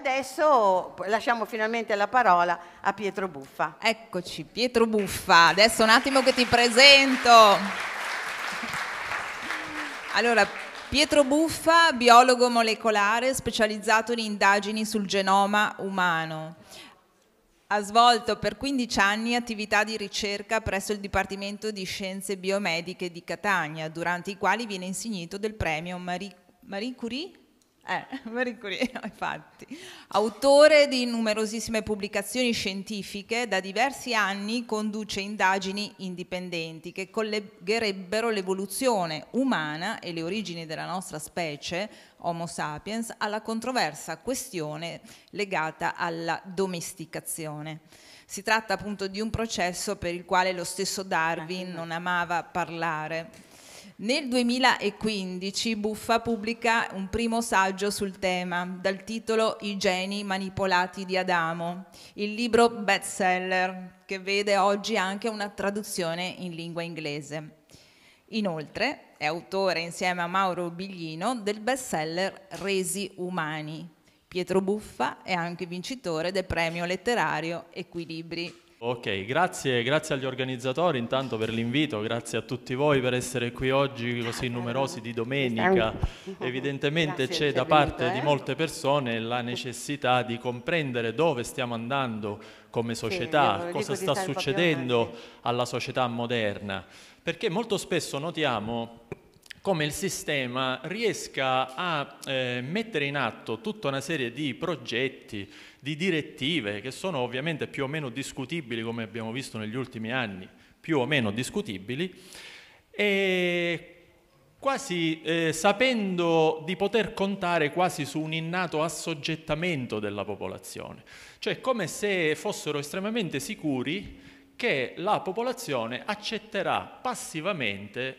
adesso lasciamo finalmente la parola a Pietro Buffa. Eccoci, Pietro Buffa, adesso un attimo che ti presento. Allora, Pietro Buffa, biologo molecolare specializzato in indagini sul genoma umano. Ha svolto per 15 anni attività di ricerca presso il Dipartimento di Scienze Biomediche di Catania, durante i quali viene insignito del premio Marie, Curie eh, Marie Curie, infatti. Autore di numerosissime pubblicazioni scientifiche, da diversi anni conduce indagini indipendenti che collegherebbero l'evoluzione umana e le origini della nostra specie, Homo sapiens, alla controversa questione legata alla domesticazione. Si tratta appunto di un processo per il quale lo stesso Darwin non amava parlare nel 2015 Buffa pubblica un primo saggio sul tema dal titolo I geni manipolati di Adamo, il libro bestseller che vede oggi anche una traduzione in lingua inglese. Inoltre è autore insieme a Mauro Biglino del bestseller Resi umani. Pietro Buffa è anche vincitore del premio letterario Equilibri Ok, grazie, grazie agli organizzatori intanto per l'invito, grazie a tutti voi per essere qui oggi così numerosi di domenica. Evidentemente c'è da parte di eh. molte persone la necessità di comprendere dove stiamo andando come società, cosa sta succedendo alla società moderna, perché molto spesso notiamo come il sistema riesca a eh, mettere in atto tutta una serie di progetti, di direttive che sono ovviamente più o meno discutibili come abbiamo visto negli ultimi anni, più o meno discutibili, e quasi eh, sapendo di poter contare quasi su un innato assoggettamento della popolazione, cioè come se fossero estremamente sicuri che la popolazione accetterà passivamente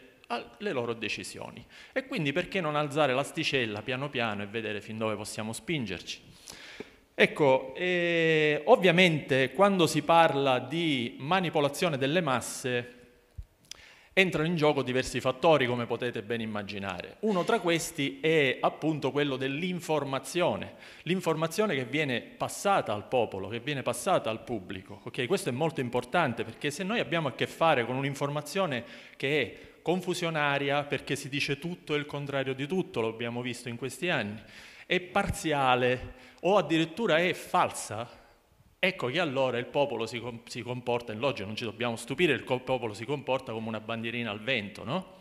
le loro decisioni. E quindi perché non alzare l'asticella piano piano e vedere fin dove possiamo spingerci? Ecco, eh, ovviamente quando si parla di manipolazione delle masse entrano in gioco diversi fattori, come potete ben immaginare. Uno tra questi è appunto quello dell'informazione, l'informazione che viene passata al popolo, che viene passata al pubblico. Okay? Questo è molto importante perché se noi abbiamo a che fare con un'informazione che è confusionaria perché si dice tutto e il contrario di tutto, lo abbiamo visto in questi anni, è parziale o addirittura è falsa, ecco che allora il popolo si, com- si comporta, in loggia non ci dobbiamo stupire, il co- popolo si comporta come una bandierina al vento, no?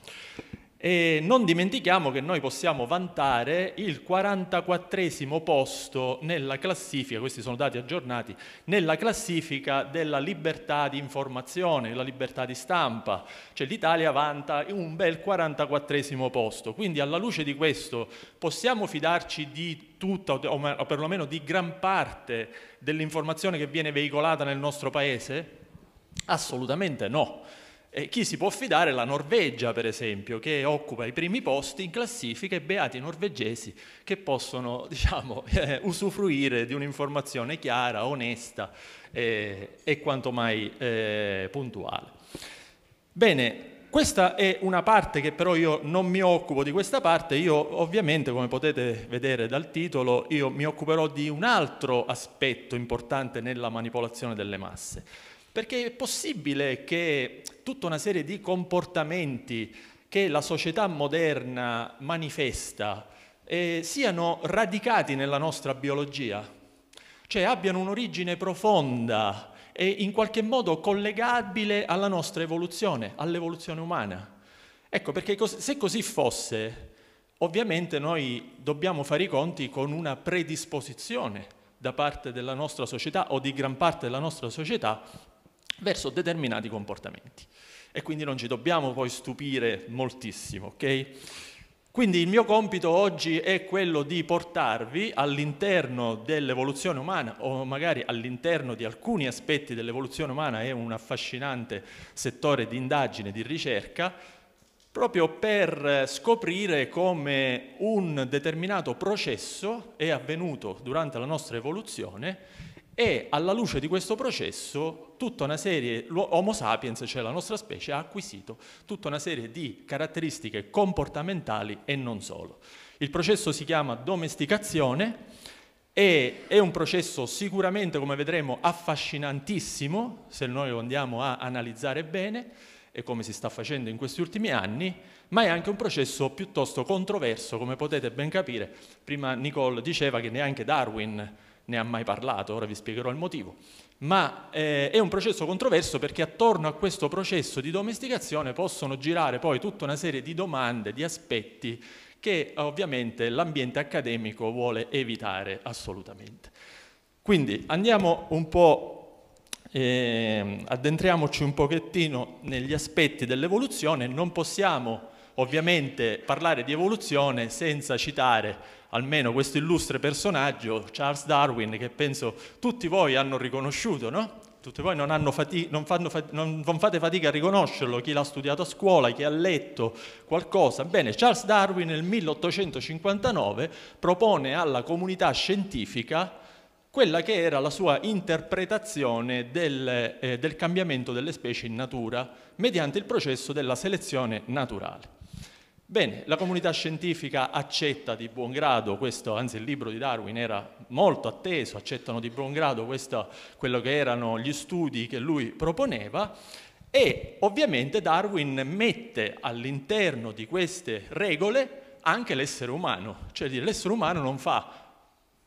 E non dimentichiamo che noi possiamo vantare il 44 posto nella classifica, questi sono dati aggiornati, nella classifica della libertà di informazione, la libertà di stampa, cioè l'Italia vanta un bel 44 posto. Quindi alla luce di questo possiamo fidarci di tutta o perlomeno di gran parte dell'informazione che viene veicolata nel nostro Paese? Assolutamente no e eh, chi si può fidare la Norvegia, per esempio, che occupa i primi posti in classifica e beati norvegesi che possono diciamo, eh, usufruire di un'informazione chiara, onesta eh, e quanto mai eh, puntuale. Bene, questa è una parte che però io non mi occupo di questa parte, io ovviamente come potete vedere dal titolo io mi occuperò di un altro aspetto importante nella manipolazione delle masse perché è possibile che tutta una serie di comportamenti che la società moderna manifesta eh, siano radicati nella nostra biologia, cioè abbiano un'origine profonda e in qualche modo collegabile alla nostra evoluzione, all'evoluzione umana. Ecco, perché cos- se così fosse, ovviamente noi dobbiamo fare i conti con una predisposizione da parte della nostra società o di gran parte della nostra società verso determinati comportamenti. E quindi non ci dobbiamo poi stupire moltissimo, ok? Quindi il mio compito oggi è quello di portarvi all'interno dell'evoluzione umana o magari all'interno di alcuni aspetti dell'evoluzione umana, è un affascinante settore di indagine, di ricerca, proprio per scoprire come un determinato processo è avvenuto durante la nostra evoluzione e alla luce di questo processo tutta una serie, l'Homo sapiens, cioè la nostra specie, ha acquisito tutta una serie di caratteristiche comportamentali e non solo. Il processo si chiama domesticazione e è un processo sicuramente, come vedremo, affascinantissimo, se noi lo andiamo a analizzare bene, e come si sta facendo in questi ultimi anni, ma è anche un processo piuttosto controverso, come potete ben capire. Prima Nicole diceva che neanche Darwin ne ha mai parlato, ora vi spiegherò il motivo, ma eh, è un processo controverso perché attorno a questo processo di domesticazione possono girare poi tutta una serie di domande, di aspetti che eh, ovviamente l'ambiente accademico vuole evitare assolutamente. Quindi andiamo un po' Eh, addentriamoci un pochettino negli aspetti dell'evoluzione, non possiamo ovviamente parlare di evoluzione senza citare almeno questo illustre personaggio, Charles Darwin, che penso tutti voi hanno riconosciuto, no? Tutti voi non, fati- non, fat- non, non fate fatica a riconoscerlo, chi l'ha studiato a scuola, chi ha letto qualcosa. Bene, Charles Darwin nel 1859 propone alla comunità scientifica quella che era la sua interpretazione del, eh, del cambiamento delle specie in natura mediante il processo della selezione naturale. Bene, la comunità scientifica accetta di buon grado questo, anzi il libro di Darwin era molto atteso, accettano di buon grado questo, quello che erano gli studi che lui proponeva e ovviamente Darwin mette all'interno di queste regole anche l'essere umano, cioè l'essere umano non fa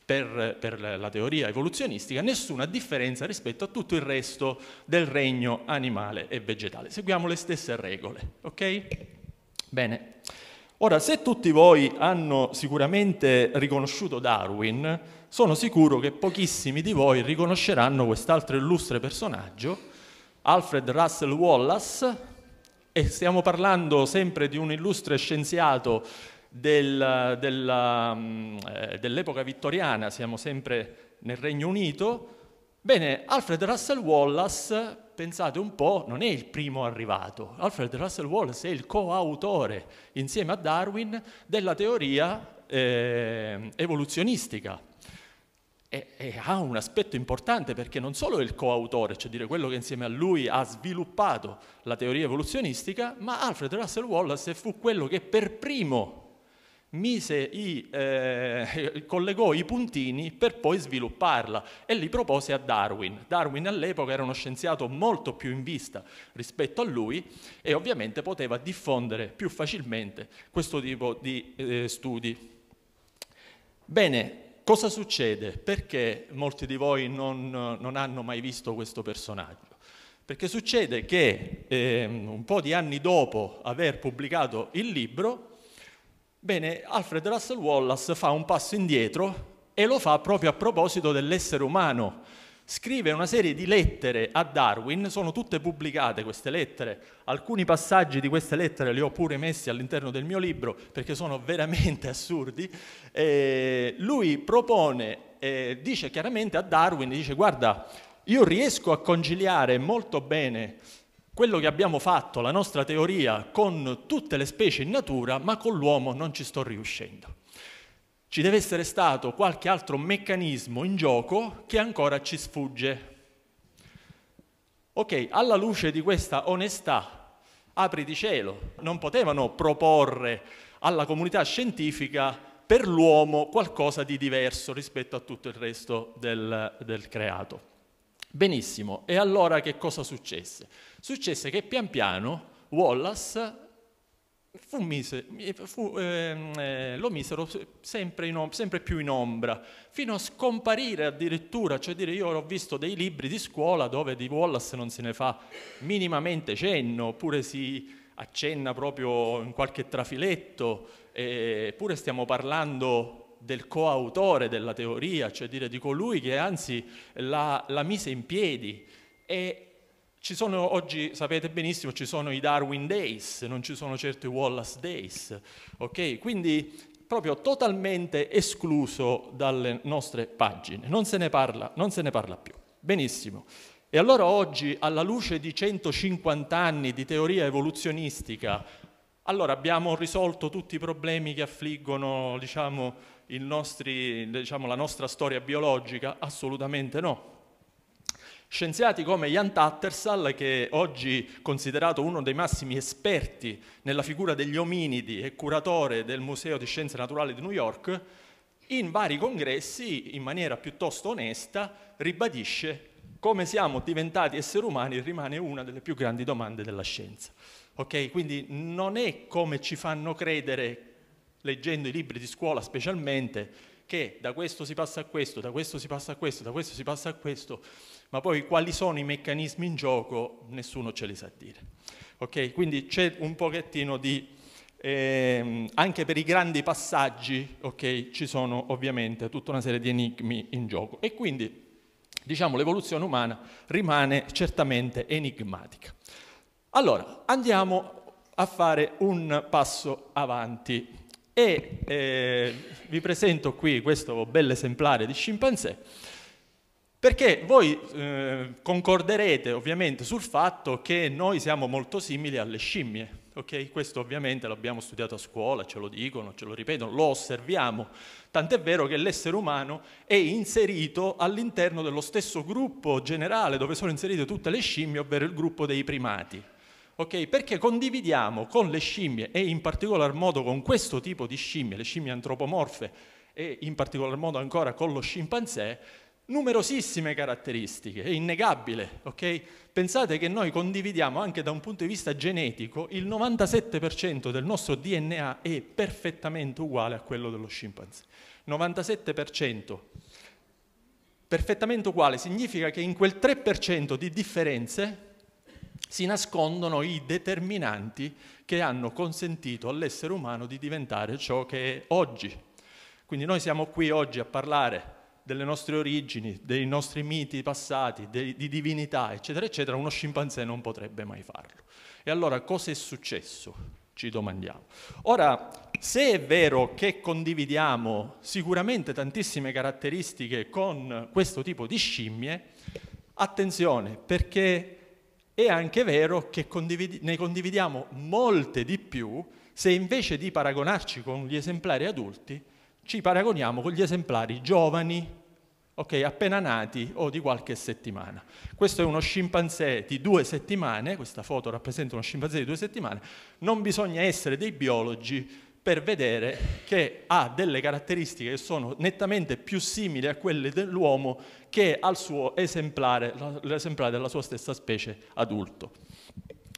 per, per, la teoria evoluzionistica nessuna differenza rispetto a tutto il resto del regno animale e vegetale. Seguiamo le stesse regole, ok? Bene, Ora, se tutti voi hanno sicuramente riconosciuto Darwin, sono sicuro che pochissimi di voi riconosceranno quest'altro illustre personaggio, Alfred Russell Wallace, e stiamo parlando sempre di un illustre scienziato del, del, eh, dell'epoca vittoriana, siamo sempre nel Regno Unito. Bene, Alfred Russell Wallace pensate un po', non è il primo arrivato. Alfred Russell Wallace è il coautore, insieme a Darwin, della teoria eh, evoluzionistica. E, e, ha un aspetto importante perché non solo è il coautore, cioè dire quello che insieme a lui ha sviluppato la teoria evoluzionistica, ma Alfred Russell Wallace fu quello che per primo mise i, eh, collegò i puntini per poi svilupparla e li propose a Darwin. Darwin all'epoca era uno scienziato molto più in vista rispetto a lui e ovviamente poteva diffondere più facilmente questo tipo di eh, studi. Bene, cosa succede? Perché molti di voi non, non hanno mai visto questo personaggio? Perché succede che eh, un po' di anni dopo aver pubblicato il libro, Bene, Alfred Russell Wallace fa un passo indietro e lo fa proprio a proposito dell'essere umano. Scrive una serie di lettere a Darwin, sono tutte pubblicate queste lettere, alcuni passaggi di queste lettere li ho pure messi all'interno del mio libro perché sono veramente assurdi. Eh, lui propone, eh, dice chiaramente a Darwin, dice guarda, io riesco a conciliare molto bene quello che abbiamo fatto, la nostra teoria, con tutte le specie in natura, ma con l'uomo non ci sto riuscendo. Ci deve essere stato qualche altro meccanismo in gioco che ancora ci sfugge. Ok, alla luce di questa onestà, apri di cielo, non potevano proporre alla comunità scientifica per l'uomo qualcosa di diverso rispetto a tutto il resto del, del creato. Benissimo, e allora che cosa successe? Successe che pian piano Wallace fu mise, fu, ehm, eh, lo misero sempre, om- sempre, più in ombra, fino a scomparire addirittura, cioè dire io ho visto dei libri di scuola dove di Wallace non se ne fa minimamente cenno, oppure si accenna proprio in qualche trafiletto, eppure stiamo parlando del coautore della teoria, cioè dire di colui che anzi la, la mise in piedi. E ci sono oggi, sapete benissimo, ci sono i Darwin Days, non ci sono certo i Wallace Days, ok? Quindi proprio totalmente escluso dalle nostre pagine, non se ne parla, non se ne parla più. Benissimo. E allora oggi, alla luce di 150 anni di teoria evoluzionistica, allora abbiamo risolto tutti i problemi che affliggono, diciamo, nostri, diciamo, la nostra storia biologica? Assolutamente no. Scienziati come Jan Tattersall, che oggi è considerato uno dei massimi esperti nella figura degli ominidi e curatore del Museo di Scienze Naturali di New York, in vari congressi, in maniera piuttosto onesta, ribadisce come siamo diventati esseri umani rimane una delle più grandi domande della scienza. Okay? Quindi non è come ci fanno credere leggendo i libri di scuola specialmente, che da questo si passa a questo, da questo si passa a questo, da questo si passa a questo, ma poi quali sono i meccanismi in gioco nessuno ce li sa dire. Ok, Quindi c'è un pochettino di... Ehm, anche per i grandi passaggi ok, ci sono ovviamente tutta una serie di enigmi in gioco e quindi diciamo l'evoluzione umana rimane certamente enigmatica. Allora, andiamo a fare un passo avanti e eh, vi presento qui questo bel esemplare di scimpanzé perché voi eh, concorderete ovviamente sul fatto che noi siamo molto simili alle scimmie, ok? Questo ovviamente l'abbiamo studiato a scuola, ce lo dicono, ce lo ripetono, lo osserviamo, tant'è vero che l'essere umano è inserito all'interno dello stesso gruppo generale dove sono inserite tutte le scimmie, ovvero il gruppo dei primati. Okay, perché condividiamo con le scimmie e in particolar modo con questo tipo di scimmie, le scimmie antropomorfe e in particolar modo ancora con lo scimpanzé, numerosissime caratteristiche, è innegabile, okay? Pensate che noi condividiamo anche da un punto di vista genetico, il 97% del nostro DNA è perfettamente uguale a quello dello scimpanzé. 97% perfettamente uguale significa che in quel 3% di differenze si nascondono i determinanti che hanno consentito all'essere umano di diventare ciò che è oggi. Quindi noi siamo qui oggi a parlare delle nostre origini, dei nostri miti passati, dei, di divinità, eccetera, eccetera, uno scimpanzé non potrebbe mai farlo. E allora cosa è successo? Ci domandiamo. Ora, se è vero che condividiamo sicuramente tantissime caratteristiche con questo tipo di scimmie, attenzione perché è anche vero che condividi- ne condividiamo molte di più se invece di paragonarci con gli esemplari adulti, ci paragoniamo con gli esemplari giovani, ok, appena nati o di qualche settimana. Questo è uno scimpanzé di due settimane, questa foto rappresenta uno scimpanzé di due settimane, non bisogna essere dei biologi per vedere che ha delle caratteristiche che sono nettamente più simili a quelle dell'uomo che al suo esemplare, l'esemplare della sua stessa specie adulto.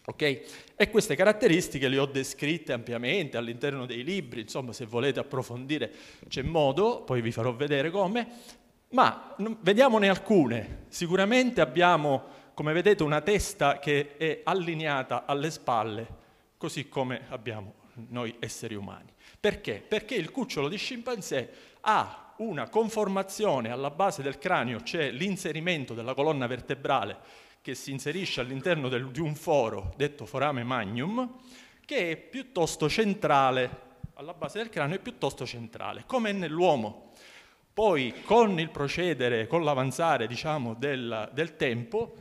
Okay? E queste caratteristiche le ho descritte ampiamente all'interno dei libri, insomma se volete approfondire c'è modo, poi vi farò vedere come, ma vediamone alcune. Sicuramente abbiamo, come vedete, una testa che è allineata alle spalle, così come abbiamo noi esseri umani. Perché? Perché il cucciolo di scimpanzé ha una conformazione, alla base del cranio c'è cioè l'inserimento della colonna vertebrale che si inserisce all'interno del, di un foro, detto forame magnum, che è piuttosto centrale, alla base del cranio è piuttosto centrale, come nell'uomo. Poi con il procedere, con l'avanzare diciamo, del, del tempo,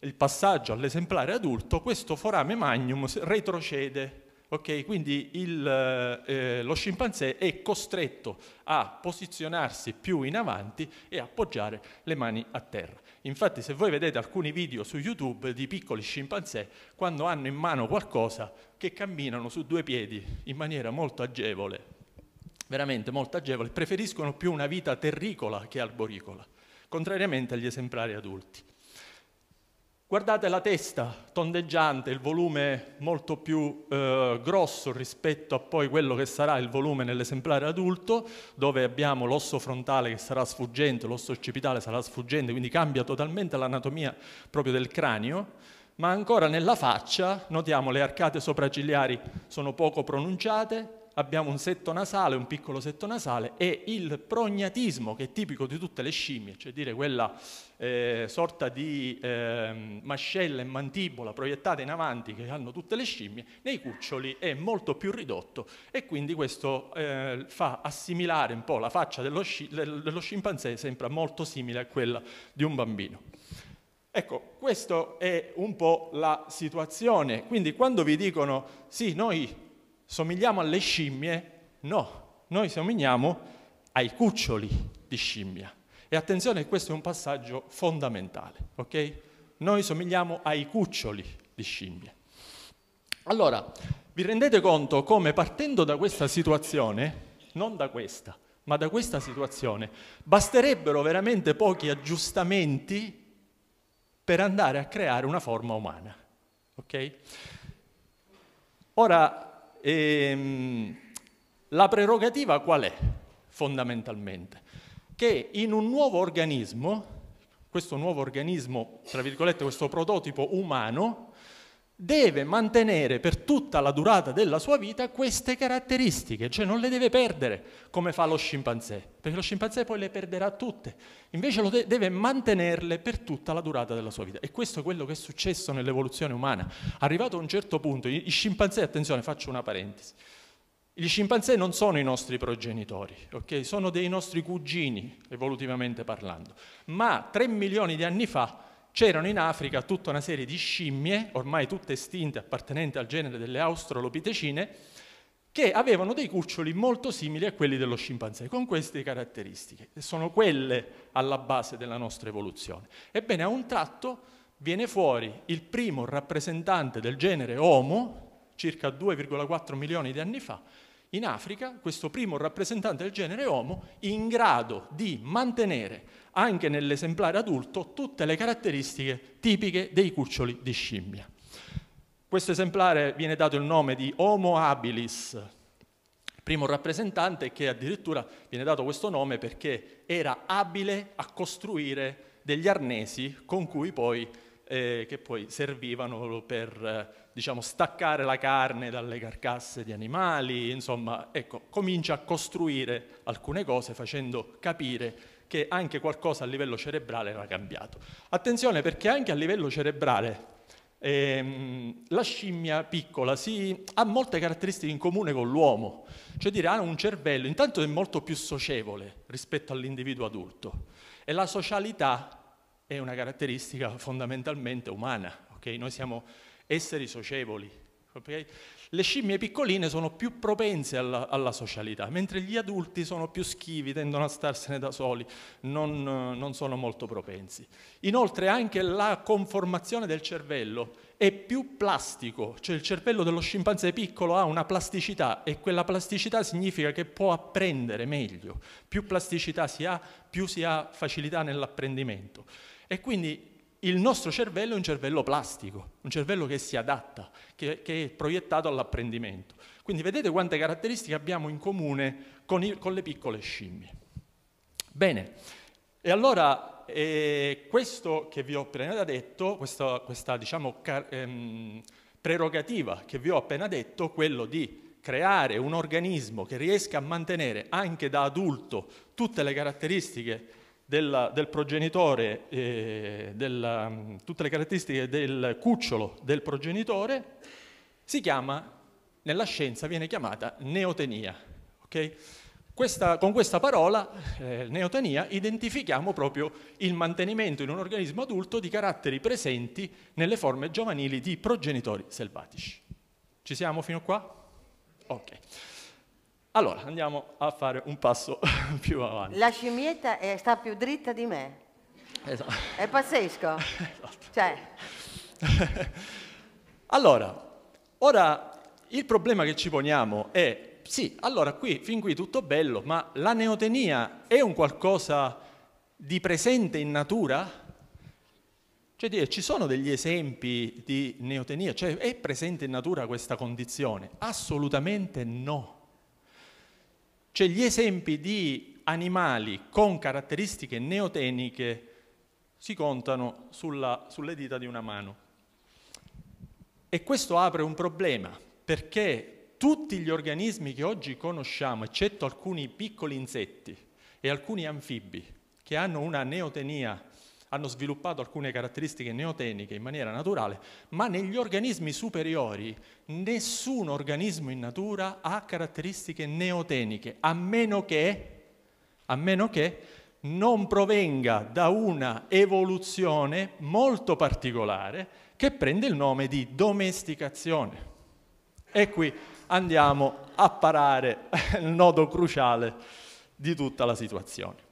il passaggio all'esemplare adulto, questo forame magnum retrocede Okay, quindi il, eh, eh, lo scimpanzé è costretto a posizionarsi più in avanti e appoggiare le mani a terra. Infatti se voi vedete alcuni video su YouTube di piccoli scimpanzé, quando hanno in mano qualcosa che camminano su due piedi in maniera molto agevole, veramente molto agevole, preferiscono più una vita terricola che arboricola, contrariamente agli esemplari adulti. Guardate la testa tondeggiante, il volume molto più eh, grosso rispetto a poi quello che sarà il volume nell'esemplare adulto, dove abbiamo l'osso frontale che sarà sfuggente, l'osso occipitale sarà sfuggente, quindi cambia totalmente l'anatomia proprio del cranio, ma ancora nella faccia notiamo le arcate sopracigliari sono poco pronunciate, abbiamo un setto nasale, un piccolo setto nasale e il prognatismo che è tipico di tutte le scimmie, cioè dire quella eh, sorta di eh, mascella e mandibola proiettata in avanti che hanno tutte le scimmie, nei cuccioli è molto più ridotto e quindi questo eh, fa assimilare un po' la faccia dello, sci- dello scimpanzé, sembra molto simile a quella di un bambino. Ecco, questa è un po' la situazione. Quindi quando vi dicono sì, noi somigliamo alle scimmie? No, noi somigliamo ai cuccioli di scimmia. E attenzione, questo è un passaggio fondamentale, ok? Noi somigliamo ai cuccioli di scimmie. Allora, vi rendete conto come partendo da questa situazione, non da questa, ma da questa situazione, basterebbero veramente pochi aggiustamenti per andare a creare una forma umana, ok? Ora, e, ehm, la prerogativa qual è fondamentalmente? Che in un nuovo organismo, questo nuovo organismo, tra virgolette, questo prototipo umano, deve mantenere per tutta la durata della sua vita queste caratteristiche, cioè non le deve perdere come fa lo scimpanzé, perché lo scimpanzé poi le perderà tutte, invece de- deve mantenerle per tutta la durata della sua vita. E questo è quello che è successo nell'evoluzione umana. Arrivato a un certo punto, i scimpanzé, attenzione, faccio una parentesi, gli scimpanzé non sono i nostri progenitori, okay? sono dei nostri cugini, evolutivamente parlando, ma 3 milioni di anni fa C'erano in Africa tutta una serie di scimmie, ormai tutte estinte, appartenenti al genere delle australopitecine, che avevano dei cuccioli molto simili a quelli dello scimpanzé, con queste caratteristiche. E sono quelle alla base della nostra evoluzione. Ebbene, a un tratto viene fuori il primo rappresentante del genere Homo, circa 2,4 milioni di anni fa, in Africa, questo primo rappresentante del genere Homo, in grado di mantenere anche nell'esemplare adulto tutte le caratteristiche tipiche dei cuccioli di scimmia. Questo esemplare viene dato il nome di Homo habilis, primo rappresentante che addirittura viene dato questo nome perché era abile a costruire degli arnesi con cui poi, eh, che poi servivano per eh, diciamo, staccare la carne dalle carcasse di animali, insomma, ecco, comincia a costruire alcune cose facendo capire che anche qualcosa a livello cerebrale era cambiato. Attenzione perché anche a livello cerebrale ehm, la scimmia piccola si, ha molte caratteristiche in comune con l'uomo, cioè dire ha un cervello intanto è molto più socievole rispetto all'individuo adulto e la socialità è una caratteristica fondamentalmente umana, okay? noi siamo esseri socievoli, okay? Le scimmie piccoline sono più propense alla, alla socialità, mentre gli adulti sono più schivi, tendono a starsene da soli, non, non sono molto propensi. Inoltre anche la conformazione del cervello è più plastico, cioè il cervello dello scimpanzé piccolo ha una plasticità e quella plasticità significa che può apprendere meglio, più plasticità si ha, più si ha facilità nell'apprendimento. E quindi il nostro cervello è un cervello plastico, un cervello che si adatta, che, che è proiettato all'apprendimento. Quindi vedete quante caratteristiche abbiamo in comune con, i, con le piccole scimmie. Bene, e allora eh, questo che vi ho appena detto, questa, questa diciamo, car- ehm, prerogativa che vi ho appena detto, quello di creare un organismo che riesca a mantenere anche da adulto tutte le caratteristiche della, del progenitore, eh, della, tutte le caratteristiche del cucciolo del progenitore, si chiama, nella scienza viene chiamata neotenia. Okay? Questa, con questa parola, eh, neotenia, identifichiamo proprio il mantenimento in un organismo adulto di caratteri presenti nelle forme giovanili di progenitori selvatici. Ci siamo fino a qua? Ok. Allora, andiamo a fare un passo più avanti. La scimmietta è, eh, sta più dritta di me. Esatto. È pazzesco. Esatto. Cioè. allora, ora il problema che ci poniamo è, sì, allora qui, fin qui tutto bello, ma la neotenia è un qualcosa di presente in natura? Cioè dire, ci sono degli esempi di neotenia? Cioè è presente in natura questa condizione? Assolutamente no. Cioè gli esempi di animali con caratteristiche neoteniche si contano sulla, sulle dita di una mano. E questo apre un problema, perché tutti gli organismi che oggi conosciamo, eccetto alcuni piccoli insetti e alcuni anfibi, che hanno una neotenia hanno sviluppato alcune caratteristiche neoteniche in maniera naturale, ma negli organismi superiori nessun organismo in natura ha caratteristiche neoteniche, a meno che, a meno che non provenga da una evoluzione molto particolare che prende il nome di domesticazione. E qui andiamo a parare il nodo cruciale di tutta la situazione.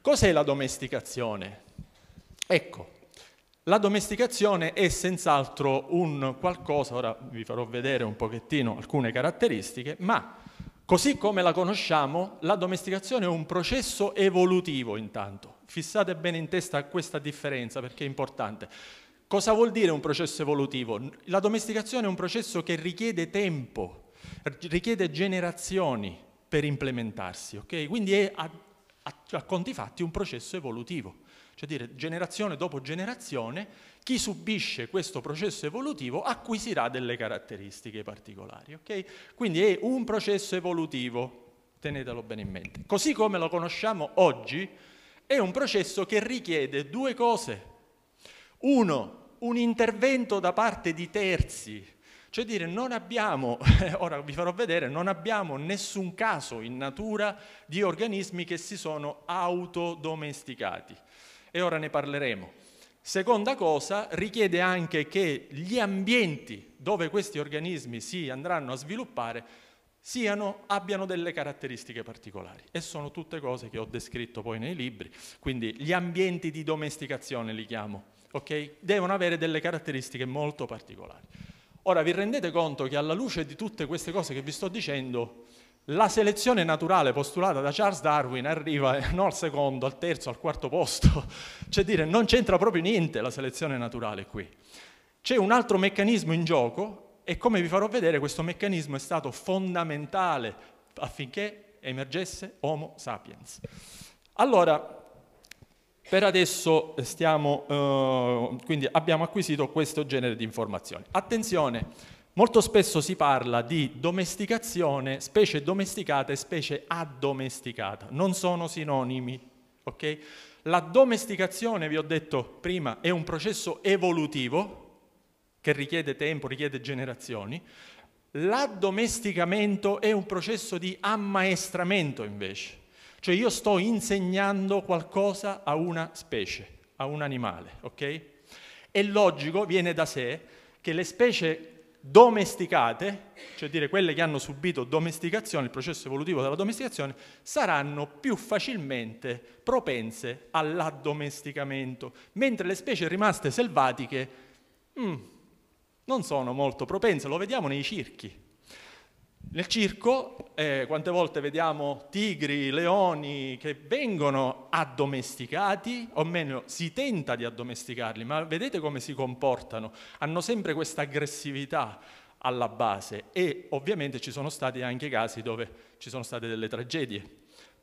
Cos'è la domesticazione? Ecco, la domesticazione è senz'altro un qualcosa, ora vi farò vedere un pochettino alcune caratteristiche, ma così come la conosciamo, la domesticazione è un processo evolutivo intanto. Fissate bene in testa questa differenza perché è importante. Cosa vuol dire un processo evolutivo? La domesticazione è un processo che richiede tempo, richiede generazioni per implementarsi, ok? Quindi è a, a, a conti fatti un processo evolutivo cioè dire generazione dopo generazione, chi subisce questo processo evolutivo acquisirà delle caratteristiche particolari. Okay? Quindi è un processo evolutivo, tenetelo bene in mente. Così come lo conosciamo oggi, è un processo che richiede due cose. Uno, un intervento da parte di terzi, cioè dire non abbiamo, ora vi farò vedere, non abbiamo nessun caso in natura di organismi che si sono autodomesticati e ora ne parleremo. Seconda cosa, richiede anche che gli ambienti dove questi organismi si andranno a sviluppare siano, abbiano delle caratteristiche particolari e sono tutte cose che ho descritto poi nei libri, quindi gli ambienti di domesticazione li chiamo, okay? Devono avere delle caratteristiche molto particolari. Ora vi rendete conto che alla luce di tutte queste cose che vi sto dicendo, la selezione naturale postulata da Charles Darwin arriva eh, non al secondo, al terzo, al quarto posto, cioè dire non c'entra proprio niente la selezione naturale qui. C'è un altro meccanismo in gioco e come vi farò vedere questo meccanismo è stato fondamentale affinché emergesse Homo sapiens. Allora, per adesso stiamo, eh, quindi abbiamo acquisito questo genere di informazioni. Attenzione, Molto spesso si parla di domesticazione, specie domesticata e specie addomesticata, non sono sinonimi, ok? La domesticazione, vi ho detto prima, è un processo evolutivo che richiede tempo, richiede generazioni. L'addomesticamento è un processo di ammaestramento invece, cioè io sto insegnando qualcosa a una specie, a un animale, ok? È logico, viene da sé, che le specie domesticate, cioè dire quelle che hanno subito domesticazione, il processo evolutivo della domesticazione, saranno più facilmente propense all'addomesticamento, mentre le specie rimaste selvatiche mm, non sono molto propense, lo vediamo nei circhi. Nel circo eh, quante volte vediamo tigri, leoni che vengono addomesticati, o meglio si tenta di addomesticarli, ma vedete come si comportano, hanno sempre questa aggressività alla base e ovviamente ci sono stati anche casi dove ci sono state delle tragedie,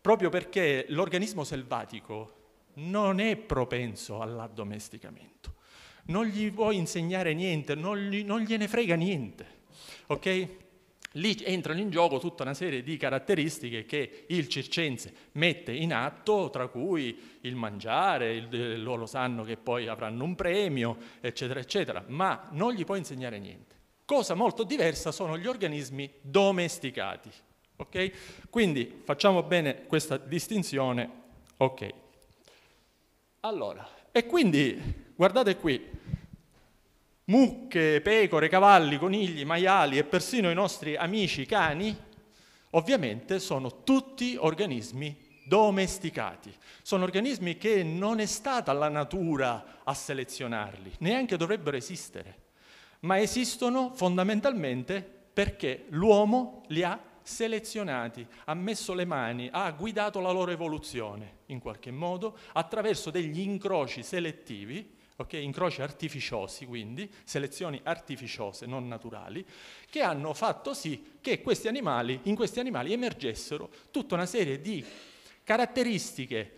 proprio perché l'organismo selvatico non è propenso all'addomesticamento, non gli vuoi insegnare niente, non, gli, non gliene frega niente, ok? lì entrano in gioco tutta una serie di caratteristiche che il circense mette in atto, tra cui il mangiare, il, eh, loro sanno che poi avranno un premio, eccetera, eccetera, ma non gli può insegnare niente. Cosa molto diversa sono gli organismi domesticati. Okay? Quindi facciamo bene questa distinzione. Okay. Allora, e quindi guardate qui, mucche, pecore, cavalli, conigli, maiali e persino i nostri amici cani, ovviamente sono tutti organismi domesticati. Sono organismi che non è stata la natura a selezionarli, neanche dovrebbero esistere, ma esistono fondamentalmente perché l'uomo li ha selezionati, ha messo le mani, ha guidato la loro evoluzione in qualche modo attraverso degli incroci selettivi ok? incroci artificiosi quindi, selezioni artificiose, non naturali, che hanno fatto sì che questi animali, in questi animali emergessero tutta una serie di caratteristiche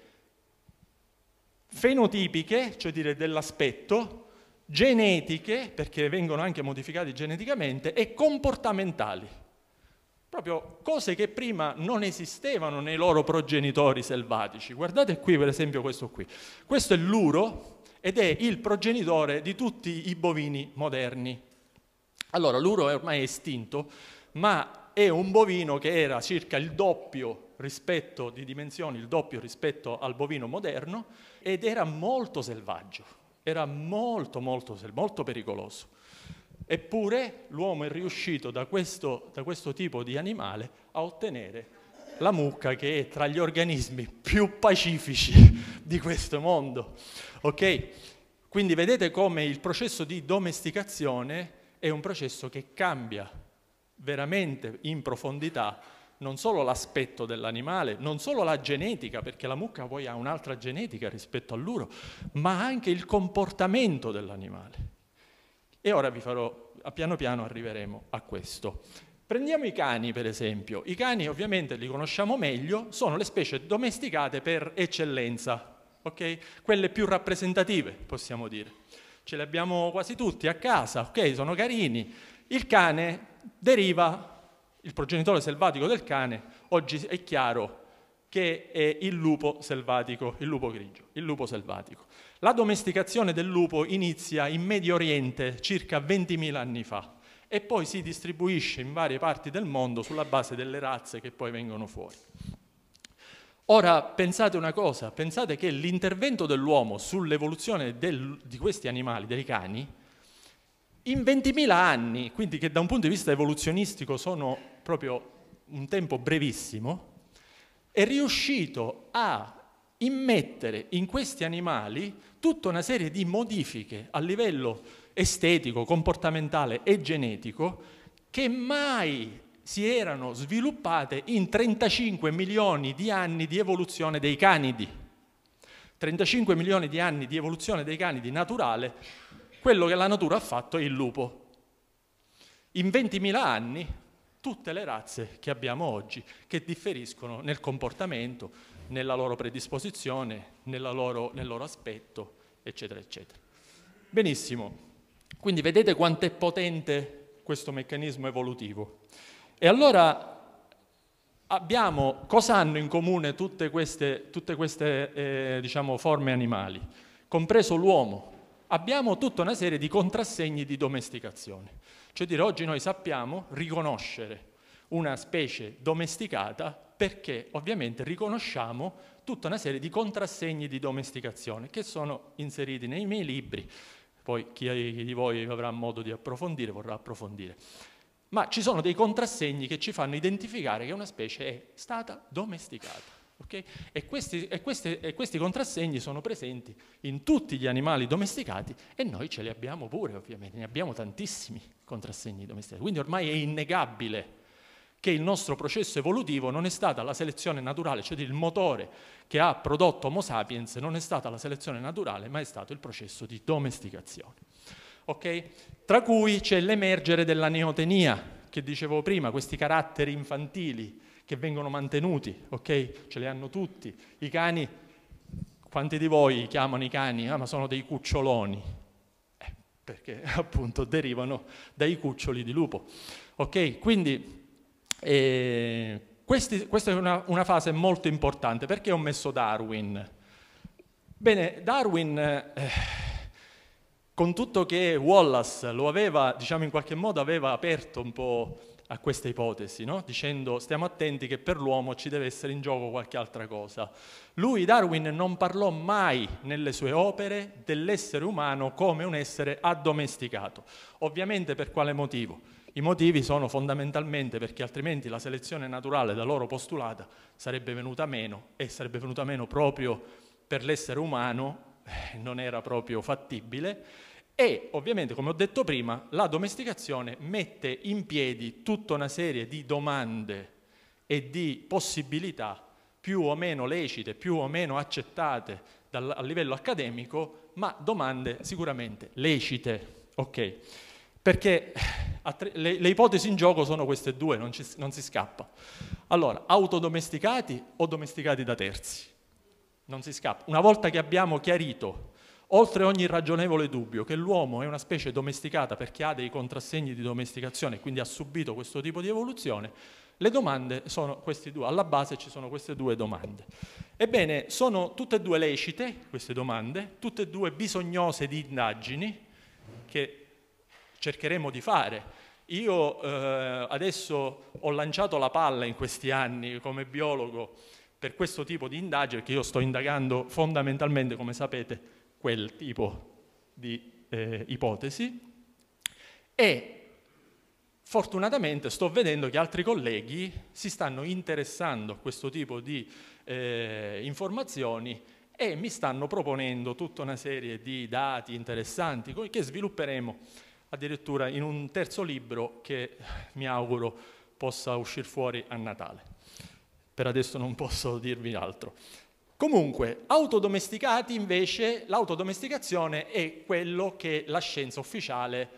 fenotipiche, cioè dire dell'aspetto, genetiche, perché vengono anche modificati geneticamente, e comportamentali. Proprio cose che prima non esistevano nei loro progenitori selvatici. Guardate qui per esempio questo qui. Questo è l'uro, ed è il progenitore di tutti i bovini moderni. Allora, l'uro è ormai estinto, ma è un bovino che era circa il doppio rispetto di dimensioni, il doppio rispetto al bovino moderno ed era molto selvaggio, era molto molto, molto pericoloso. Eppure l'uomo è riuscito da questo, da questo tipo di animale a ottenere la mucca che è tra gli organismi più pacifici di questo mondo. Ok? Quindi vedete come il processo di domesticazione è un processo che cambia veramente in profondità non solo l'aspetto dell'animale, non solo la genetica, perché la mucca poi ha un'altra genetica rispetto all'uro, ma anche il comportamento dell'animale. E ora vi farò, a piano piano arriveremo a questo. Prendiamo i cani per esempio. I cani ovviamente li conosciamo meglio, sono le specie domesticate per eccellenza, okay? quelle più rappresentative possiamo dire. Ce li abbiamo quasi tutti a casa, okay? sono carini. Il cane deriva, il progenitore selvatico del cane, oggi è chiaro che è il lupo selvatico, il lupo grigio, il lupo selvatico. La domesticazione del lupo inizia in Medio Oriente circa 20.000 anni fa e poi si distribuisce in varie parti del mondo sulla base delle razze che poi vengono fuori. Ora pensate una cosa, pensate che l'intervento dell'uomo sull'evoluzione del, di questi animali, dei cani, in 20.000 anni, quindi che da un punto di vista evoluzionistico sono proprio un tempo brevissimo, è riuscito a immettere in questi animali tutta una serie di modifiche a livello estetico, comportamentale e genetico che mai si erano sviluppate in 35 milioni di anni di evoluzione dei canidi. 35 milioni di anni di evoluzione dei canidi naturale, quello che la natura ha fatto è il lupo. In 20.000 anni tutte le razze che abbiamo oggi, che differiscono nel comportamento, nella loro predisposizione, loro, nel loro aspetto, eccetera, eccetera. Benissimo, quindi vedete quanto è potente questo meccanismo evolutivo. E allora abbiamo, cosa hanno in comune tutte queste, tutte queste eh, diciamo, forme animali, compreso l'uomo? Abbiamo tutta una serie di contrassegni di domesticazione. Cioè dire, oggi noi sappiamo riconoscere una specie domesticata perché ovviamente riconosciamo tutta una serie di contrassegni di domesticazione che sono inseriti nei miei libri, poi chi di voi avrà modo di approfondire vorrà approfondire. Ma ci sono dei contrassegni che ci fanno identificare che una specie è stata domesticata. Okay? E, questi, e, questi, e, questi, contrassegni sono presenti in tutti gli animali domesticati e noi ce li abbiamo pure, ovviamente, ne abbiamo tantissimi contrassegni domesticati. Quindi ormai è innegabile che il nostro processo evolutivo non è stata la selezione naturale, cioè il motore che ha prodotto Homo sapiens non è stata la selezione naturale, ma è stato il processo di domesticazione. Okay? Tra cui c'è l'emergere della neotenia, che dicevo prima, questi caratteri infantili che vengono mantenuti, okay? ce li hanno tutti. I cani, quanti di voi chiamano i cani? Ah, ma sono dei cuccioloni, eh, perché appunto derivano dai cuccioli di lupo. Ok, quindi eh, questi, questa è una, una, fase molto importante, perché ho messo Darwin? Bene, Darwin, eh, con tutto che Wallace lo aveva, diciamo in qualche modo, aveva aperto un po' a questa ipotesi, no? dicendo stiamo attenti che per l'uomo ci deve essere in gioco qualche altra cosa. Lui, Darwin, non parlò mai nelle sue opere dell'essere umano come un essere addomesticato. Ovviamente per quale motivo? I motivi sono fondamentalmente perché altrimenti la selezione naturale da loro postulata sarebbe venuta meno e sarebbe venuta meno proprio per l'essere umano, eh, non era proprio fattibile e ovviamente come ho detto prima la domesticazione mette in piedi tutta una serie di domande e di possibilità più o meno lecite, più o meno accettate dal, a livello accademico, ma domande sicuramente lecite. Okay perché eh, le, le, ipotesi in gioco sono queste due, non, ci, non si scappa. Allora, autodomesticati o domesticati da terzi? Non si scappa. Una volta che abbiamo chiarito, oltre ogni ragionevole dubbio, che l'uomo è una specie domesticata perché ha dei contrassegni di domesticazione e quindi ha subito questo tipo di evoluzione, le domande sono queste due, alla base ci sono queste due domande. Ebbene, sono tutte e due lecite queste domande, tutte e due bisognose di indagini che cercheremo di fare. Io eh, adesso ho lanciato la palla in questi anni come biologo per questo tipo di indagine, perché io sto indagando fondamentalmente, come sapete, quel tipo di eh, ipotesi e fortunatamente sto vedendo che altri colleghi si stanno interessando a questo tipo di eh, informazioni e mi stanno proponendo tutta una serie di dati interessanti che svilupperemo addirittura in un terzo libro che mi auguro possa uscire fuori a Natale. Per adesso non posso dirvi altro. Comunque, autodomesticati invece, l'autodomesticazione è quello che la scienza ufficiale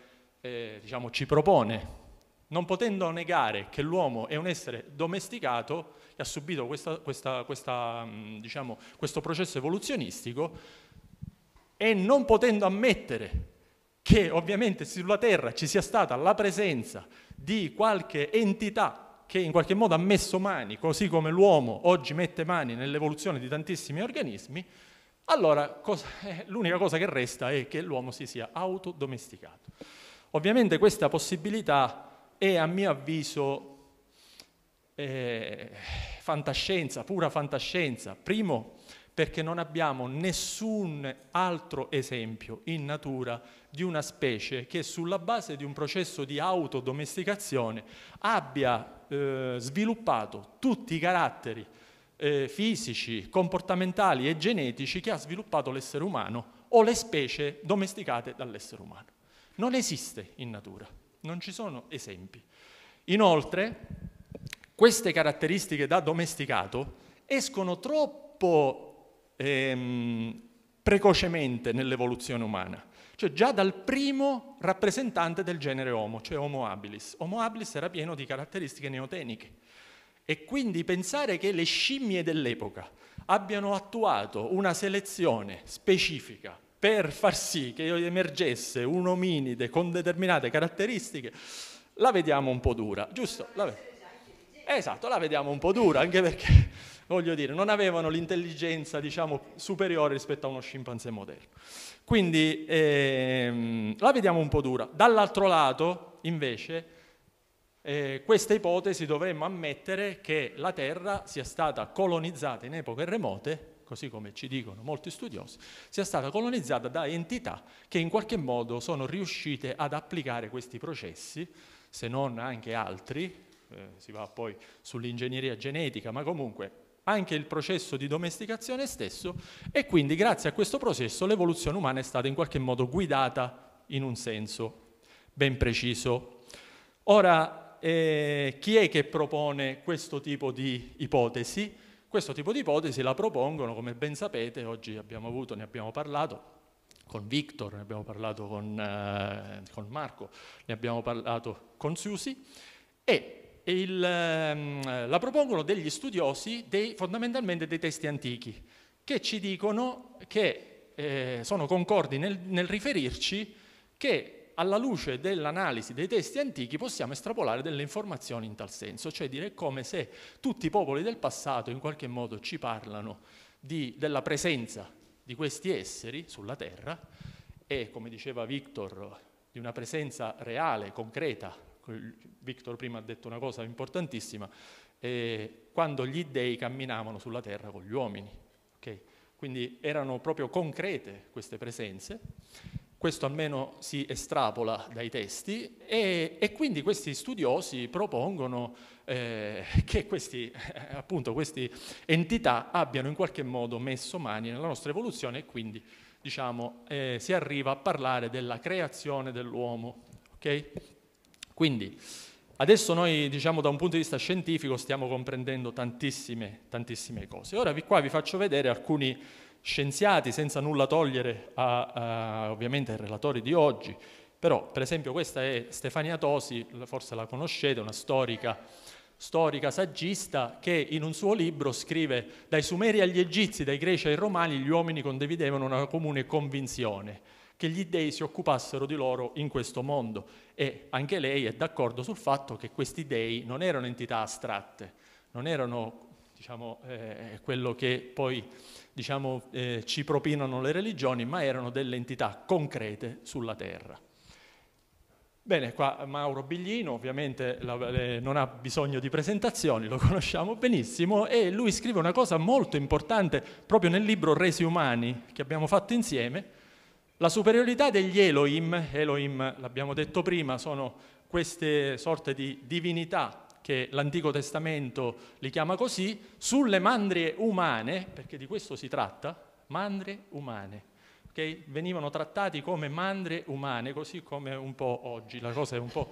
eh, diciamo, ci propone. Non potendo negare che l'uomo è un essere domesticato, che ha subito questa, questa, questa, mm, diciamo, questo processo evoluzionistico, e non potendo ammettere che ovviamente sulla Terra ci sia stata la presenza di qualche entità che in qualche modo ha messo mani, così come l'uomo oggi mette mani nell'evoluzione di tantissimi organismi, allora cosa, eh, l'unica cosa che resta è che l'uomo si sia autodomesticato. Ovviamente questa possibilità è a mio avviso eh, fantascienza, pura fantascienza. Primo, perché non abbiamo nessun altro esempio in natura di una specie che sulla base di un processo di autodomesticazione abbia eh, sviluppato tutti i caratteri eh, fisici, comportamentali e genetici che ha sviluppato l'essere umano o le specie domesticate dall'essere umano. Non esiste in natura, non ci sono esempi. Inoltre, queste caratteristiche da domesticato escono troppo ehm, precocemente nell'evoluzione umana, cioè già dal primo rappresentante del genere Homo, cioè Homo habilis. Homo habilis era pieno di caratteristiche neoteniche e quindi pensare che le scimmie dell'epoca abbiano attuato una selezione specifica per far sì che emergesse un ominide con determinate caratteristiche, la vediamo un po' dura, giusto? La ve- esatto, la vediamo un po' dura, anche perché voglio dire, non avevano l'intelligenza, diciamo, superiore rispetto a uno scimpanzé moderno. Quindi ehm, la vediamo un po' dura. Dall'altro lato, invece, eh, questa ipotesi dovremmo ammettere che la Terra sia stata colonizzata in epoche remote, così come ci dicono molti studiosi, sia stata colonizzata da entità che in qualche modo sono riuscite ad applicare questi processi, se non anche altri, eh, si va poi sull'ingegneria genetica, ma comunque anche il processo di domesticazione stesso e quindi grazie a questo processo l'evoluzione umana è stata in qualche modo guidata in un senso ben preciso. Ora, eh, chi è che propone questo tipo di ipotesi? Questo tipo di ipotesi la propongono, come ben sapete, oggi abbiamo avuto, ne abbiamo parlato, con Victor, ne abbiamo parlato con, eh, con Marco, ne abbiamo parlato con Susi, e il, ehm, la propongono degli studiosi dei, fondamentalmente dei testi antichi, che ci dicono che eh, sono concordi nel, nel riferirci che alla luce dell'analisi dei testi antichi possiamo estrapolare delle informazioni in tal senso, cioè dire come se tutti i popoli del passato in qualche modo ci parlano di, della presenza di questi esseri sulla terra e come diceva Victor di una presenza reale, concreta, Ecco, Victor prima ha detto una cosa importantissima, eh, quando gli dei camminavano sulla terra con gli uomini. Okay? Quindi erano proprio concrete queste presenze, questo almeno si estrapola dai testi e, e quindi questi studiosi propongono eh, che questi, eh, appunto, queste entità abbiano in qualche modo messo mani nella nostra evoluzione e quindi diciamo, eh, si arriva a parlare della creazione dell'uomo. Okay? Quindi, adesso noi, diciamo, da un punto di vista scientifico stiamo comprendendo tantissime, tantissime cose. Ora vi, qua vi faccio vedere alcuni scienziati, senza nulla togliere a, a, ovviamente ai relatori di oggi, però per esempio questa è Stefania Tosi, forse la conoscete, una storica, storica saggista che in un suo libro scrive dai Sumeri agli Egizi, dai Greci ai Romani gli uomini condividevano una comune convinzione, che gli dei si occupassero di loro in questo mondo e anche lei è d'accordo sul fatto che questi dei non erano entità astratte, non erano diciamo, eh, quello che poi diciamo, eh, ci propinano le religioni, ma erano delle entità concrete sulla terra. Bene, qua Mauro Biglino ovviamente non ha bisogno di presentazioni, lo conosciamo benissimo e lui scrive una cosa molto importante proprio nel libro Resi Umani che abbiamo fatto insieme, la superiorità degli Elohim, Elohim l'abbiamo detto prima, sono queste sorte di divinità che l'Antico Testamento li chiama così, sulle mandrie umane, perché di questo si tratta, mandrie umane, che venivano trattati come mandrie umane, così come un po' oggi, la cosa è un po'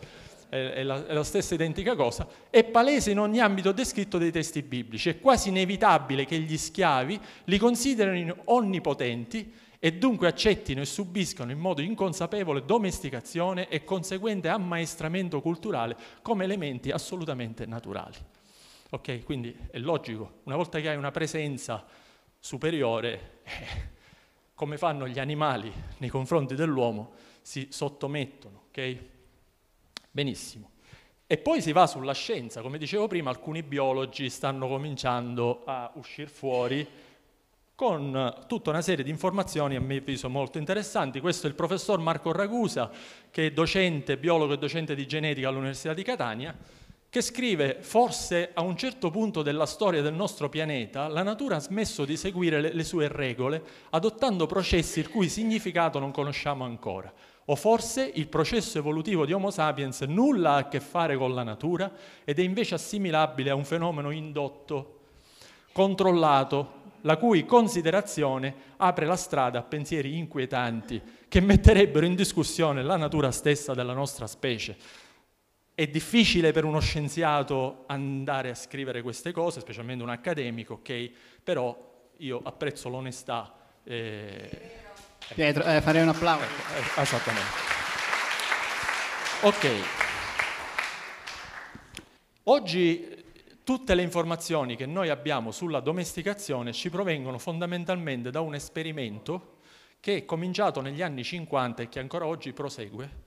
è la, è la, stessa identica cosa, è palese in ogni ambito descritto dei testi biblici, è quasi inevitabile che gli schiavi li considerino onnipotenti e dunque accettino e subiscano in modo inconsapevole domesticazione e conseguente ammaestramento culturale come elementi assolutamente naturali. Ok, quindi è logico, una volta che hai una presenza superiore, eh, come fanno gli animali nei confronti dell'uomo, si sottomettono, ok? Benissimo. E poi si va sulla scienza, come dicevo prima, alcuni biologi stanno cominciando a uscire fuori con eh, tutta una serie di informazioni a mio avviso molto interessanti. Questo è il professor Marco Ragusa, che è docente, biologo e docente di genetica all'Università di Catania, che scrive forse a un certo punto della storia del nostro pianeta la natura ha smesso di seguire le, le, sue regole adottando processi il cui significato non conosciamo ancora. O forse il processo evolutivo di Homo sapiens nulla ha a che fare con la natura ed è invece assimilabile a un fenomeno indotto, controllato, la cui considerazione apre la strada a pensieri inquietanti che metterebbero in discussione la natura stessa della nostra specie. È difficile per uno scienziato andare a scrivere queste cose, specialmente un accademico, ok? Però io apprezzo l'onestà. Eh... Pietro, eh, farei un applauso. Ecco, eh, esattamente. Ok. Oggi Tutte le informazioni che noi abbiamo sulla domesticazione ci provengono fondamentalmente da un esperimento che è cominciato negli anni 50 e che ancora oggi prosegue,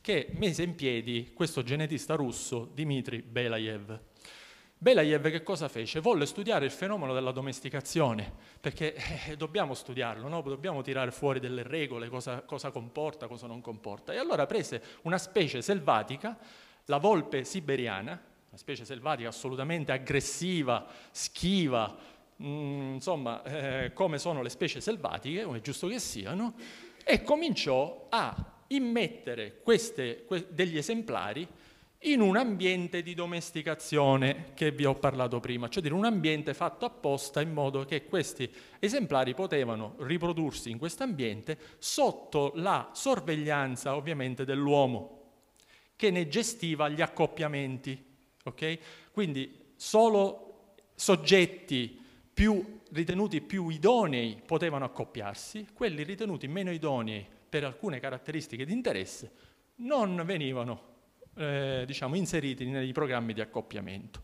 che mise in piedi questo genetista russo Dmitry Belayev. Belayev che cosa fece? Volle studiare il fenomeno della domesticazione, perché eh, dobbiamo studiarlo, no? dobbiamo tirare fuori delle regole, cosa, cosa, comporta, cosa non comporta. E allora prese una specie selvatica, la volpe siberiana, una specie selvatica assolutamente aggressiva, schiva, mh, mm, insomma, eh, come sono le specie selvatiche, come è giusto che siano, e cominciò a immettere queste, que- degli esemplari in un ambiente di domesticazione che vi ho parlato prima, cioè dire un ambiente fatto apposta in modo che questi esemplari potevano riprodursi in questo ambiente sotto la sorveglianza ovviamente dell'uomo che ne gestiva gli accoppiamenti. Okay? Quindi solo soggetti più ritenuti più idonei potevano accoppiarsi, quelli ritenuti meno idonei per alcune caratteristiche di interesse non venivano eh, diciamo, inseriti nei programmi di accoppiamento.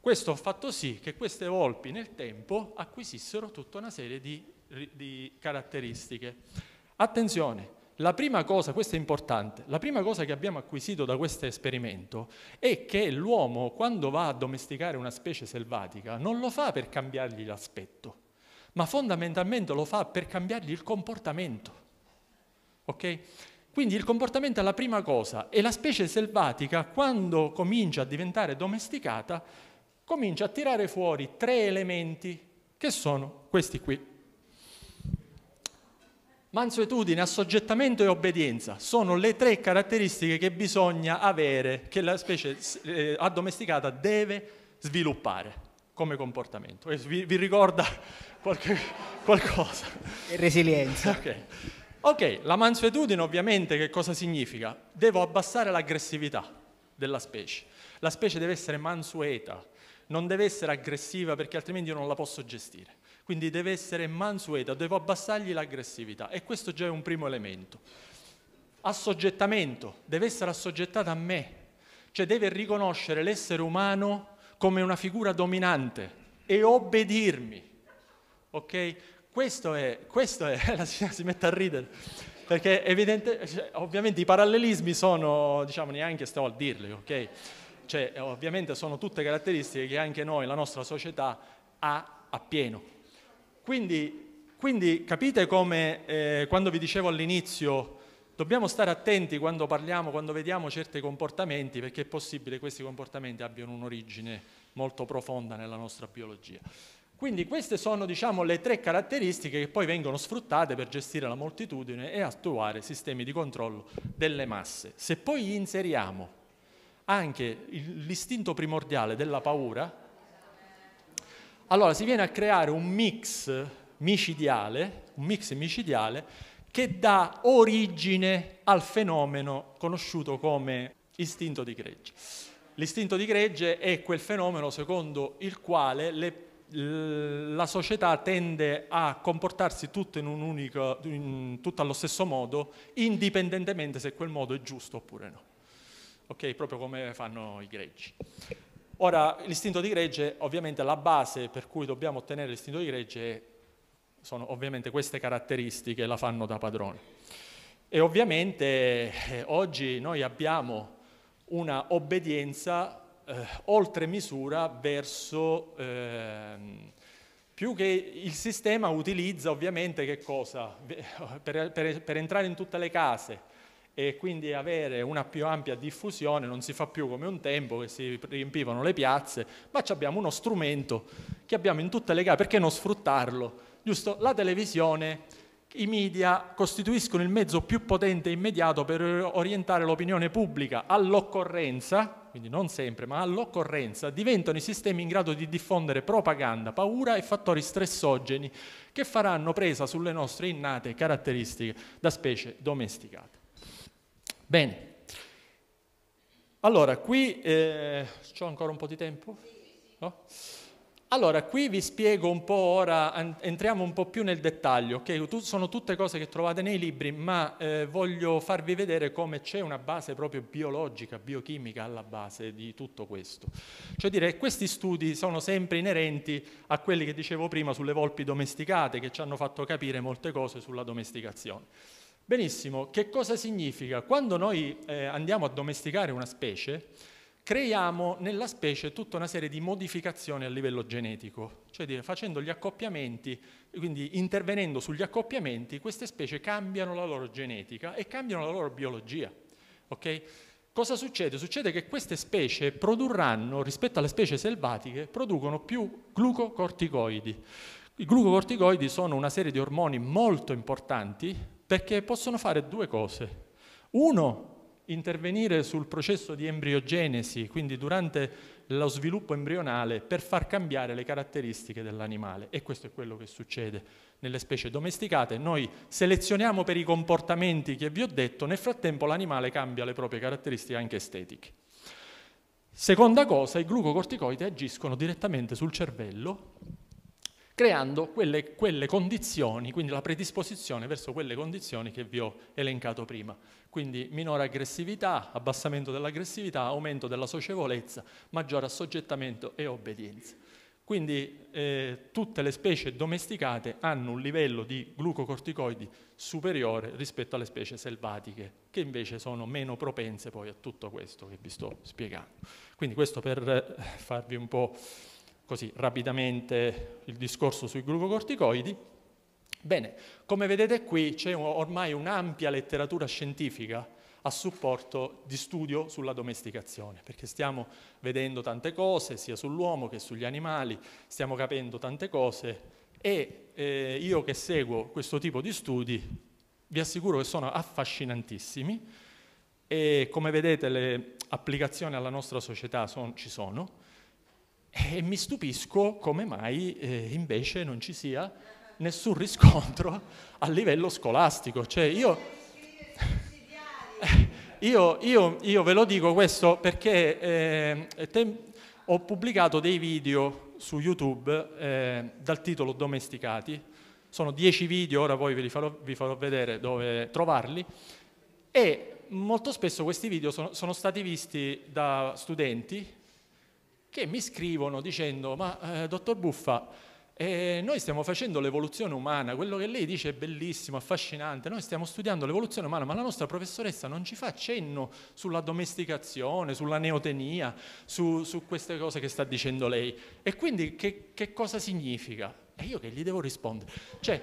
Questo ha fatto sì che queste volpi nel tempo acquisissero tutta una serie di, di caratteristiche. Attenzione, la prima cosa, questo è importante, la prima cosa che abbiamo acquisito da questo esperimento è che l'uomo quando va a domesticare una specie selvatica non lo fa per cambiargli l'aspetto, ma fondamentalmente lo fa per cambiargli il comportamento. Ok? Quindi il comportamento è la prima cosa e la specie selvatica quando comincia a diventare domesticata comincia a tirare fuori tre elementi che sono questi qui. Mansuetudine, assoggettamento e obbedienza sono le tre caratteristiche che bisogna avere, che la specie eh, addomesticata deve sviluppare come comportamento. Vi, vi, ricorda qualche, qualcosa? Resilienza. Okay. ok, la mansuetudine ovviamente che cosa significa? Devo abbassare l'aggressività della specie. La specie deve essere mansueta, non deve essere aggressiva perché altrimenti io non la posso gestire. Quindi deve essere mansueta, devo abbassargli l'aggressività e questo già è un primo elemento. Assoggettamento, deve essere assoggettata a me, cioè deve riconoscere l'essere umano come una figura dominante e obbedirmi. Ok? Questo è, questo è, la signora si mette a ridere, perché evidente, cioè, ovviamente i parallelismi sono, diciamo, neanche stavo a dirli, ok? Cioè, ovviamente sono tutte caratteristiche che anche noi, la nostra società, ha appieno. Quindi, quindi capite come eh, quando vi dicevo all'inizio dobbiamo stare attenti quando parliamo, quando vediamo certi comportamenti, perché è possibile che questi comportamenti abbiano un'origine molto profonda nella nostra biologia. Quindi queste sono diciamo, le tre caratteristiche che poi vengono sfruttate per gestire la moltitudine e attuare sistemi di controllo delle masse. Se poi inseriamo anche l'istinto primordiale della paura, allora si viene a creare un mix micidiale, un mix micidiale che dà origine al fenomeno conosciuto come istinto di gregge. L'istinto di gregge è quel fenomeno secondo il quale le, la società tende a comportarsi tutto, unico, in, tutto allo stesso modo, indipendentemente se quel modo è giusto oppure no. Ok, proprio come fanno i greggi. Ora, l'istinto di gregge, ovviamente la base per cui dobbiamo ottenere l'istinto di gregge sono ovviamente queste caratteristiche, la fanno da padrone. E ovviamente eh, oggi noi abbiamo una obbedienza eh, oltre misura verso eh, più che il sistema utilizza ovviamente che cosa? Per, per, per entrare in tutte le case, e quindi avere una più ampia diffusione, non si fa più come un tempo che si riempivano le piazze, ma abbiamo uno strumento che abbiamo in tutte le gare, perché non sfruttarlo? Giusto? La televisione, i media costituiscono il mezzo più potente e immediato per orientare l'opinione pubblica all'occorrenza, quindi non sempre, ma all'occorrenza, diventano i sistemi in grado di diffondere propaganda, paura e fattori stressogeni che faranno presa sulle nostre innate caratteristiche da specie domesticate. Bene. Allora, qui eh, ho ancora un po' di tempo? No? Allora, qui vi spiego un po' ora, entriamo un po' più nel dettaglio, ok? okay? sono tutte cose che trovate nei libri, ma eh, voglio farvi vedere come c'è una base proprio biologica, biochimica alla base di tutto questo. Cioè dire, questi studi sono sempre inerenti a quelli che dicevo prima sulle volpi domesticate, che ci hanno fatto capire molte cose sulla domesticazione. Benissimo, che cosa significa? Quando noi eh, andiamo a domesticare una specie, creiamo nella specie tutta una serie di modificazioni a livello genetico, cioè facendo gli accoppiamenti, quindi intervenendo sugli accoppiamenti, queste specie cambiano la loro genetica e cambiano la loro biologia. Okay? Cosa succede? Succede che queste specie produrranno, rispetto alle specie selvatiche, producono più glucocorticoidi. I glucocorticoidi sono una serie di ormoni molto importanti perché possono fare due cose. Uno, intervenire sul processo di embriogenesi, quindi durante lo sviluppo embrionale, per far cambiare le caratteristiche dell'animale. E questo è quello che succede nelle specie domesticate. Noi selezioniamo per i comportamenti che vi ho detto, nel frattempo l'animale cambia le proprie caratteristiche anche estetiche. Seconda cosa, i glucocorticoidi agiscono direttamente sul cervello creando quelle, quelle, condizioni, quindi la predisposizione verso quelle condizioni che vi ho elencato prima. Quindi minore aggressività, abbassamento dell'aggressività, aumento della socievolezza, maggiore assoggettamento e obbedienza. Quindi eh, tutte le specie domesticate hanno un livello di glucocorticoidi superiore rispetto alle specie selvatiche, che invece sono meno propense poi a tutto questo che vi sto spiegando. Quindi questo per eh, farvi un po' così rapidamente il discorso sui glucocorticoidi. Bene, come vedete qui c'è ormai un'ampia letteratura scientifica a supporto di studio sulla domesticazione, perché stiamo vedendo tante cose sia sull'uomo che sugli animali, stiamo capendo tante cose e eh, io che seguo questo tipo di studi vi assicuro che sono affascinantissimi e come vedete le applicazioni alla nostra società son, ci sono e mi stupisco come mai eh, invece non ci sia nessun riscontro a livello scolastico. Cioè io, io, io, io, ve lo dico questo perché eh, te, ho pubblicato dei video su YouTube eh, dal titolo Domesticati, sono 10 video, ora poi vi farò, vi farò, vedere dove trovarli, e molto spesso questi video sono, sono stati visti da studenti che mi scrivono dicendo ma eh, dottor Buffa, eh, noi stiamo facendo l'evoluzione umana, quello che lei dice è bellissimo, affascinante, noi stiamo studiando l'evoluzione umana, ma la nostra professoressa non ci fa cenno sulla domesticazione, sulla neotenia, su, su queste cose che sta dicendo lei. E quindi che, che cosa significa? E io che gli devo rispondere? Cioè,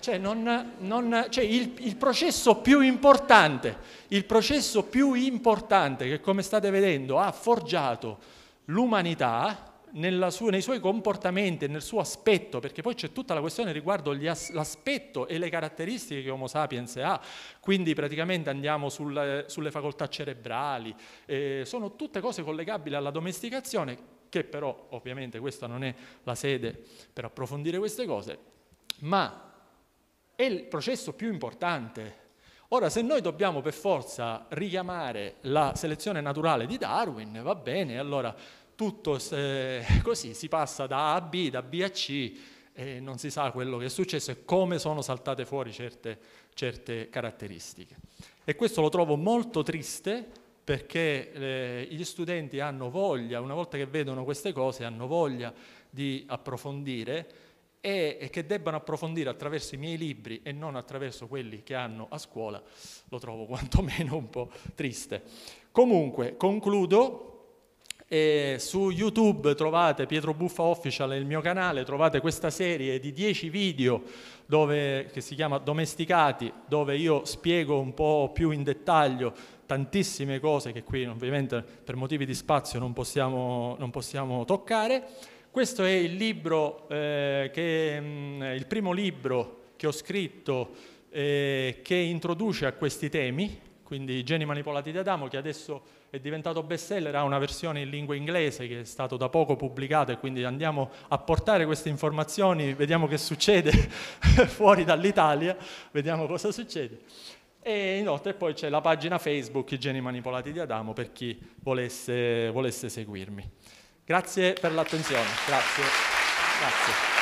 cioè, non, non, cioè il, il, processo più importante, il processo più importante che come state vedendo ha forgiato l'umanità sua, nei suoi comportamenti, e nel suo aspetto, perché poi c'è tutta la questione riguardo as- l'aspetto e le caratteristiche che Homo sapiens ha, quindi praticamente andiamo sul, sulle facoltà cerebrali, eh, sono tutte cose collegabili alla domesticazione, che però ovviamente questa non è la sede per approfondire queste cose, ma è il processo più importante Ora, se noi dobbiamo per forza richiamare la selezione naturale di Darwin, va bene, allora tutto eh, così si passa da A a B, da B a C, e non si sa quello che è successo e come sono saltate fuori certe, certe caratteristiche. E questo lo trovo molto triste perché eh, gli studenti hanno voglia, una volta che vedono queste cose, hanno voglia di approfondire e che debbano approfondire attraverso i miei libri e non attraverso quelli che hanno a scuola, lo trovo quantomeno un po' triste. Comunque, concludo. E su YouTube trovate Pietro Buffa Official, il mio canale, trovate questa serie di 10 video dove, che si chiama Domesticati, dove io spiego un po' più in dettaglio tantissime cose che qui ovviamente per motivi di spazio non possiamo, non possiamo toccare. Questo è il, libro, eh, che, mh, mm, il primo libro che ho scritto eh, che introduce a questi temi, quindi i geni manipolati di Adamo, che adesso è diventato best seller, ha una versione in lingua inglese che è stato da poco pubblicato e quindi andiamo a portare queste informazioni, vediamo che succede fuori dall'Italia, vediamo cosa succede. E inoltre poi c'è la pagina Facebook I geni manipolati di Adamo per chi volesse, volesse seguirmi. Grazie per l'attenzione. Grazie. Grazie.